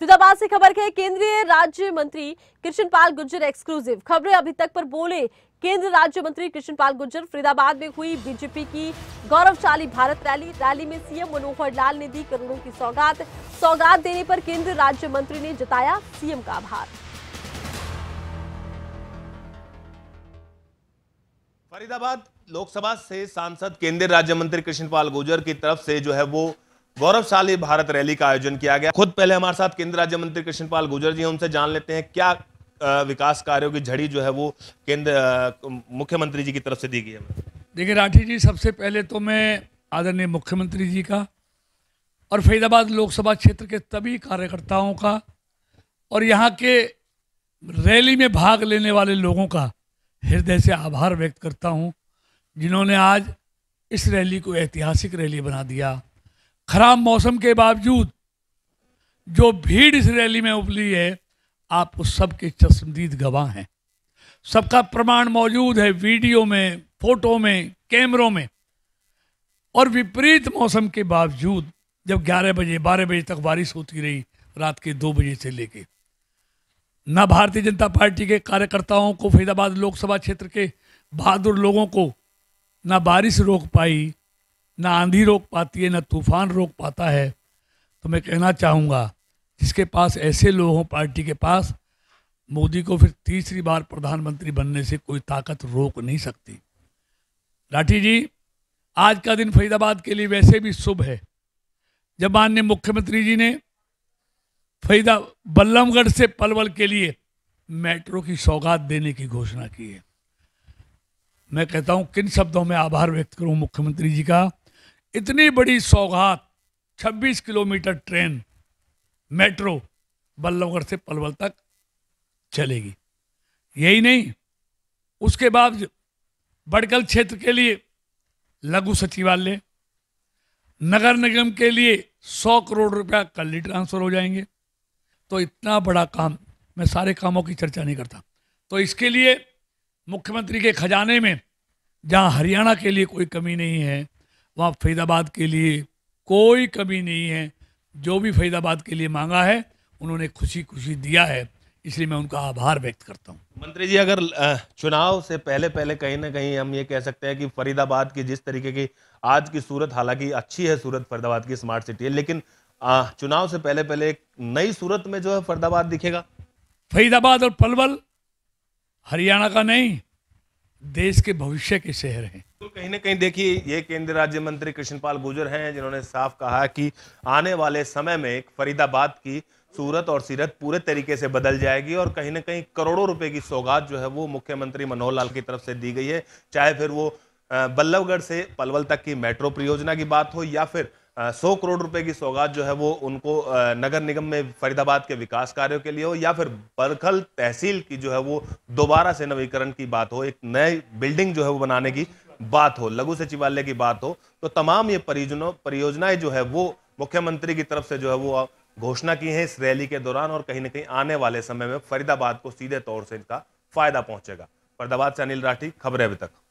फिदाबाद से खबर है केंद्रीय राज्य मंत्री कृष्ण पाल गुर्जर एक्सक्लूसिव खबरें अभी तक पर बोले केंद्र राज्य मंत्री कृष्ण पाल गुर्जर फरीदाबाद में हुई बीजेपी की गौरवशाली भारत रैली रैली में सीएम मनोहर लाल ने दी करोड़ों की सौगात सौगात देने पर केंद्र राज्य मंत्री ने जताया सीएम का आभार फरीदाबाद लोकसभा से सांसद केंद्रीय राज्य मंत्री कृष्ण पाल गुर्जर की तरफ से जो है वो गौरवशाली भारत रैली का आयोजन किया गया खुद पहले हमारे साथ केंद्रीय राज्य मंत्री कृष्णपाल गुजर जी उनसे जान लेते हैं क्या विकास कार्यों की झड़ी जो है वो केंद्र मुख्यमंत्री जी की तरफ से दी गई है देखिए राठी जी सबसे पहले तो मैं आदरणीय मुख्यमंत्री जी का और फरीदाबाद लोकसभा क्षेत्र के सभी कार्यकर्ताओं का और यहाँ के रैली में भाग लेने वाले लोगों का हृदय से आभार व्यक्त करता हूँ जिन्होंने आज इस रैली को ऐतिहासिक रैली बना दिया खराब मौसम के बावजूद जो भीड़ इस रैली में उबली है आप उस सब के चश्मदीद गवाह हैं सबका प्रमाण मौजूद है वीडियो में फोटो में कैमरों में और विपरीत मौसम के बावजूद जब 11 बजे 12 बजे तक बारिश होती रही रात के दो बजे से लेके ना भारतीय जनता पार्टी के कार्यकर्ताओं को फरीदाबाद लोकसभा क्षेत्र के बहादुर लोगों को ना बारिश रोक पाई ना आंधी रोक पाती है ना तूफान रोक पाता है तो मैं कहना चाहूँगा जिसके पास ऐसे लोग हों पार्टी के पास मोदी को फिर तीसरी बार प्रधानमंत्री बनने से कोई ताकत रोक नहीं सकती लाठी जी आज का दिन फरीदाबाद के लिए वैसे भी शुभ है जब माननीय मुख्यमंत्री जी ने फरीदा बल्लमगढ़ से पलवल के लिए मेट्रो की सौगात देने की घोषणा की है मैं कहता हूं किन शब्दों में आभार व्यक्त करूं मुख्यमंत्री जी का इतनी बड़ी सौगात 26 किलोमीटर ट्रेन मेट्रो बल्लभगढ़ से पलवल तक चलेगी यही नहीं उसके बाद बड़कल क्षेत्र के लिए लघु सचिवालय नगर निगम के लिए 100 करोड़ रुपया कल ही ट्रांसफ़र हो जाएंगे तो इतना बड़ा काम मैं सारे कामों की चर्चा नहीं करता तो इसके लिए मुख्यमंत्री के खजाने में जहाँ हरियाणा के लिए कोई कमी नहीं है वहाँ फरीदाबाद के लिए कोई कमी नहीं है जो भी फरीदाबाद के लिए मांगा है उन्होंने खुशी खुशी दिया है इसलिए मैं उनका आभार व्यक्त करता हूँ मंत्री जी अगर चुनाव से पहले पहले कहीं ना कहीं हम ये कह सकते हैं कि फरीदाबाद की जिस तरीके की आज की सूरत हालांकि अच्छी है सूरत फरीदाबाद की स्मार्ट सिटी है लेकिन चुनाव से पहले पहले एक नई सूरत में जो है फरीदाबाद दिखेगा फरीदाबाद और पलवल हरियाणा का नहीं देश के भविष्य के शहर हैं कहीं ना कहीं देखिए ये केंद्रीय राज्य मंत्री कृष्णपाल गुर्जर हैं जिन्होंने साफ कहा कि आने वाले समय में फरीदाबाद की सूरत और सीरत पूरे तरीके से बदल जाएगी और कहीं ना कहीं करोड़ों रुपए की सौगात जो है वो मुख्यमंत्री मनोहर लाल की तरफ से दी गई है चाहे फिर वो बल्लभगढ़ से पलवल तक की मेट्रो परियोजना की बात हो या फिर सौ करोड़ रुपए की सौगात जो है वो उनको नगर निगम में फरीदाबाद के विकास कार्यों के लिए हो या फिर बरखल तहसील की जो है वो दोबारा से नवीकरण की बात हो एक नए बिल्डिंग जो है वो बनाने की बात हो लघु सचिवालय की बात हो तो तमाम ये परियोजनों परियोजनाएं जो है वो मुख्यमंत्री की तरफ से जो है वो घोषणा की है इस रैली के दौरान और कहीं ना कहीं आने वाले समय में फरीदाबाद को सीधे तौर से इनका फायदा पहुंचेगा फरीदाबाद से अनिल राठी खबरें अभी तक